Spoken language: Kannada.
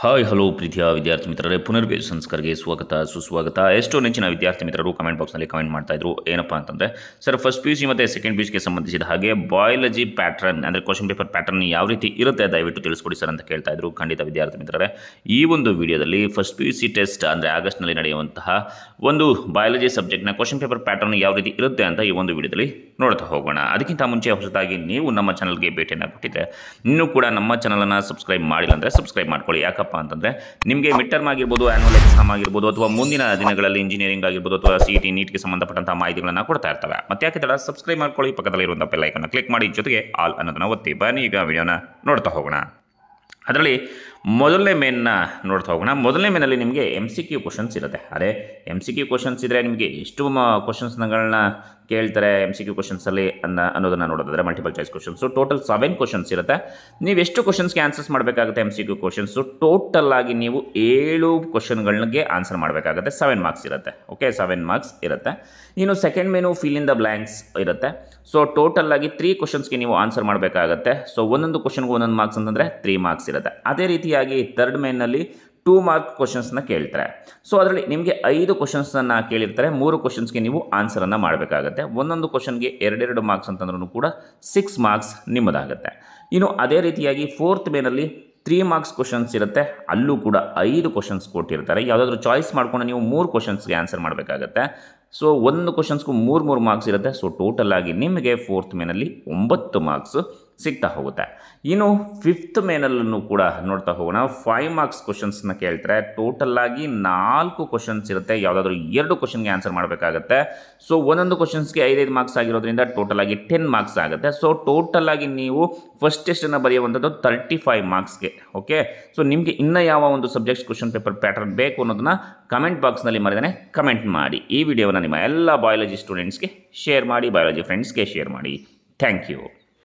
ಹಾಯ್ ಹಲೋ ಪ್ರೀತಿಯ ವಿದ್ಯಾರ್ಥಿ ಮಿತ್ರರೇ ಪುನರ್ವಿ ಸಂಸ್ಕಾರಗೆ ಸ್ವಾಗತ ಸುಸ್ವಾಗತ ಎಷ್ಟೋ ನೆಚ್ಚಿನ ವಿದ್ಯಾರ್ಥಿ ಮಿತ್ರರು ಕಮೆಂಟ್ ಬಾಕ್ಸ್ನಲ್ಲಿ ಕಮೆಂಟ್ ಮಾಡ್ತಾಯಿದ್ರು ಏನಪ್ಪ ಅಂತಂದರೆ sir first P U C ಮತ್ತು ಸೆಕೆಂಡ್ ಪಿ ಯು ಸಿಗೆ ಸಂಬಂಧಿಸಿದ ಹಾಗೆ ಬಯಾಲಜಿ ಪ್ಯಾಟ್ರನ್ ಅಂದರೆ ಕ್ವಶನ್ ಪೇಪರ್ ಪ್ಯಾಟರ್ನ್ ಯಾವ ರೀತಿ ಇರುತ್ತೆ ದಯವಿಟ್ಟು ತಿಳಿಸ್ಕೊಡಿ ಸರ್ ಅಂತ ಕೇಳ್ತಾ ಇದ್ರು ಖಂಡಿತ ವಿದ್ಯಾರ್ಥಿ ಮಿತ್ರರೇ ಈ ಒಂದು ವಿಡಿಯೋದಲ್ಲಿ first P U C test ಅಂದರೆ ಆಗಸ್ಟ್ನಲ್ಲಿ ನಡೆಯುವಂತಹ ಒಂದು ಬಯಾಲಜಿ ಸಬ್ಜೆಕ್ಟ್ನ ಕ್ವಶನ್ ಪೇಪರ್ ಪ್ಯಾಟರ್ನ್ ಯಾವ ರೀತಿ ಇರುತ್ತೆ ಅಂತ ಈ ಒಂದು ವಿಡಿಯೋದಲ್ಲಿ ನೋಡ್ತಾ ಹೋಗೋಣ ಅದಕ್ಕಿಂತ ಮುಂಚೆ ಹೊಸದಾಗಿ ನೀವು ನಮ್ಮ ಚಾನಲ್ಗೆ ಭೇಟಿಯನ್ನು ಕೊಟ್ಟಿದ್ದರೆ ಇನ್ನೂ ಕೂಡ ನಮ್ಮ ಚಾನಲನ್ನು ಸಬ್ಸ್ಕ್ರೈಬ್ ಮಾಡಿಲ್ಲ ಅಂದರೆ ಸಬ್ಸ್ಕ್ರೈಬ್ ಮಾಡ್ಕೊಳ್ಳಿ ಯಾಕಪ್ಪ ಏನಪ್ಪ ಅಂತಂದರೆ ನಿಮಗೆ ಮಿಡ್ ಟರ್ಮ್ ಆಗಿರ್ಬೋದು ಆ್ಯನುವಲ್ ಎಕ್ಸಾಮ್ ಆಗಿರ್ಬೋದು ಅಥವಾ ಮುಂದಿನ ದಿನಗಳಲ್ಲಿ ಇಂಜಿನಿಯರಿಂಗ್ ಆಗಿರ್ಬೋದು ಅಥವಾ ಸಿ ಟಿ ನೀಟ್ಗೆ ಸಂಬಂಧಪಟ್ಟಂತಹ ಮಾಹಿತಿಗಳನ್ನು ಕೊಡ್ತಾ ಇರ್ತವೆ ಮತ್ತೆ ಯಾಕೆ ತಡ ಸಬ್ಸ್ಕ್ರೈಬ್ ಮಾಡ್ಕೊಳ್ಳಿ ಪಕ್ಕದಲ್ಲಿರುವಂಥ ಬೆಲ್ಲೈಕನ್ನು ಕ್ಲಿಕ್ ಮಾಡಿ ಜೊತೆಗೆ ಆಲ್ ಅನ್ನೋದನ್ನು ಒತ್ತಿ ಬನ್ನಿ ಈಗ ವಿಡಿಯೋನ ನೋಡ್ತಾ ಹೋಗೋಣ ಅದರಲ್ಲಿ ಮೊದಲನೇ ಮೇನ್ನ ನೋಡ್ತಾ ಹೋಗೋಣ ಮೊದಲನೇ ಮೇನಲ್ಲಿ ನಿಮಗೆ ಎಮ್ ಸಿ ಕ್ಯೂ ಕ್ವಶನ್ಸ್ ಇರುತ್ತೆ ಅದೇ ಎಮ್ ಸಿ ಕ್ಯೂ ಕ್ವಶನ್ಸ್ ಇದ್ದರೆ ನಿಮಗೆ ಎಷ್ಟು ಕ್ವಶನ್ಸ್ಗಳನ್ನ ಕೇಳ್ತಾರೆ ಎಮ್ ಸಿ ಕ್ಯೂ ಕ್ವಶನ್ಸಲ್ಲಿ ಅನ್ನ ಅನ್ನೋದನ್ನು ನೋಡೋದಾದರೆ multiple choice questions total seven questions ಇರುತ್ತೆ ನೀವು ಎಷ್ಟು ಕ್ವಶನ್ಸ್ಗೆ ಆನ್ಸರ್ಸ್ ಮಾಡಬೇಕಾಗುತ್ತೆ M C Q questions total ಆಗಿ ನೀವು ಏಳು ಕ್ವಶನ್ಗಳಿಗೆ ಆನ್ಸರ್ ಮಾಡಬೇಕಾಗುತ್ತೆ ಸೆವೆನ್ ಮಾರ್ಕ್ಸ್ ಇರುತ್ತೆ ಓಕೆ ಸೆವೆನ್ ಮಾರ್ಕ್ಸ್ ಇರುತ್ತೆ ಇನ್ನು ಸೆಕೆಂಡ್ ಮೇನು ಫಿಲ್ ಇನ್ ದ ಬ್ಲ್ಯಾಂಕ್ಸ್ ಇರುತ್ತೆ ಸೊ ಟೋಟಲ್ ಆಗಿ ತ್ರೀ ಕ್ವಶನ್ಸ್ಗೆ ನೀವು ಆನ್ಸರ್ ಮಾಡಬೇಕಾಗುತ್ತೆ ಸೊ ಒಂದೊಂದು ಕ್ವಶನ್ಗೂ ಒಂದೊಂದು ಮಾರ್ಕ್ಸ್ ಅಂತಂದರೆ ತ್ರೀ ಮಾರ್ಕ್ಸ್ ಇರುತ್ತೆ ಅದೇ ರೀತಿ ರೀತಿಯಾಗಿ ತರ್ಡ್ ಮೇನಲ್ಲಿ ಟೂ ಮಾರ್ಕ್ ಕ್ವಶನ್ಸ್ನ ಕೇಳ್ತಾರೆ ಸೊ ಅದರಲ್ಲಿ ನಿಮಗೆ ಐದು ಕ್ವಶನ್ಸನ್ನು ಕೇಳಿರ್ತಾರೆ ಮೂರು ಕ್ವಶನ್ಸ್ಗೆ ನೀವು ಆನ್ಸರನ್ನು ಮಾಡಬೇಕಾಗತ್ತೆ ಒಂದೊಂದು ಕ್ವಶನ್ಗೆ ಎರಡೆರಡು ಮಾರ್ಕ್ಸ್ ಅಂತಂದ್ರೂ ಕೂಡ ಸಿಕ್ಸ್ ಮಾರ್ಕ್ಸ್ ನಿಮ್ಮದಾಗುತ್ತೆ ಇನ್ನು ಅದೇ ರೀತಿಯಾಗಿ ಫೋರ್ತ್ ಮೇನಲ್ಲಿ ತ್ರೀ ಮಾರ್ಕ್ಸ್ ಕ್ವಶನ್ಸ್ ಇರುತ್ತೆ ಅಲ್ಲೂ ಕೂಡ ಐದು ಕ್ವಶನ್ಸ್ ಕೊಟ್ಟಿರ್ತಾರೆ ಯಾವುದಾದ್ರೂ ಚಾಯ್ಸ್ ಮಾಡ್ಕೊಂಡು ನೀವು ಮೂರು ಕ್ವಶನ್ಸ್ಗೆ ಆನ್ಸರ್ ಮಾಡಬೇಕಾಗತ್ತೆ ಸೊ ಒಂದು ಕ್ವಶನ್ಸ್ಗೂ ಮೂರು ಮೂರು ಮಾರ್ಕ್ಸ್ ಇರುತ್ತೆ ಸೊ ಟೋಟಲ್ ಆಗಿ ನಿಮಗೆ ಫೋರ್ತ್ ಮೇನಲ್ಲಿ ಒಂಬತ್ತು ಮಾರ್ಕ್ಸ್ ಸಿಗ್ತಾ ಹೋಗುತ್ತೆ ಇನ್ನು ಫಿಫ್ತ್ ಮೇನಲ್ಲೂ ಕೂಡ ನೋಡ್ತಾ ಹೋಗೋಣ ಫೈವ್ ಮಾರ್ಕ್ಸ್ ಕ್ವಶನ್ಸ್ನ ಕೇಳ್ತಾರೆ ಟೋಟಲ್ಲಾಗಿ ನಾಲ್ಕು ಕ್ವಶನ್ಸ್ ಇರುತ್ತೆ ಯಾವುದಾದ್ರೂ ಎರಡು ಕ್ವಶನ್ಗೆ ಆನ್ಸರ್ ಮಾಡಬೇಕಾಗತ್ತೆ ಸೊ ಒಂದೊಂದು ಕ್ವಶನ್ಸ್ಗೆ ಐದೈದು ಮಾರ್ಕ್ಸ್ ಆಗಿರೋದ್ರಿಂದ ಟೋಟಲ್ ಆಗಿ ಟೆನ್ ಮಾರ್ಕ್ಸ್ ಆಗುತ್ತೆ ಸೊ ಟೋಟಲ್ ಆಗಿ ನೀವು ಫಸ್ಟ್ ಟೆಸ್ಟನ್ನು ಬರೆಯುವಂಥದ್ದು ತರ್ಟಿ ಫೈವ್ ಮಾರ್ಕ್ಸ್ಗೆ ಓಕೆ ಸೊ ನಿಮಗೆ ಇನ್ನೂ ಯಾವ ಒಂದು ಸಬ್ಜೆಕ್ಟ್ಸ್ ಕ್ವಶನ್ ಪೇಪರ್ ಪ್ಯಾಟರ್ನ್ ಬೇಕು ಅನ್ನೋದನ್ನ ಕಮೆಂಟ್ ಬಾಕ್ಸ್ನಲ್ಲಿ ಮರೆದೇ ಕಮೆಂಟ್ ಮಾಡಿ ಈ ವಿಡಿಯೋವನ್ನು ನಿಮ್ಮ ಎಲ್ಲ ಬಯಾಲಜಿ ಸ್ಟೂಡೆಂಟ್ಸ್ಗೆ ಶೇರ್ ಮಾಡಿ ಬಯಾಲಜಿ ಫ್ರೆಂಡ್ಸ್ಗೆ ಶೇರ್ ಮಾಡಿ ಥ್ಯಾಂಕ್ ಯು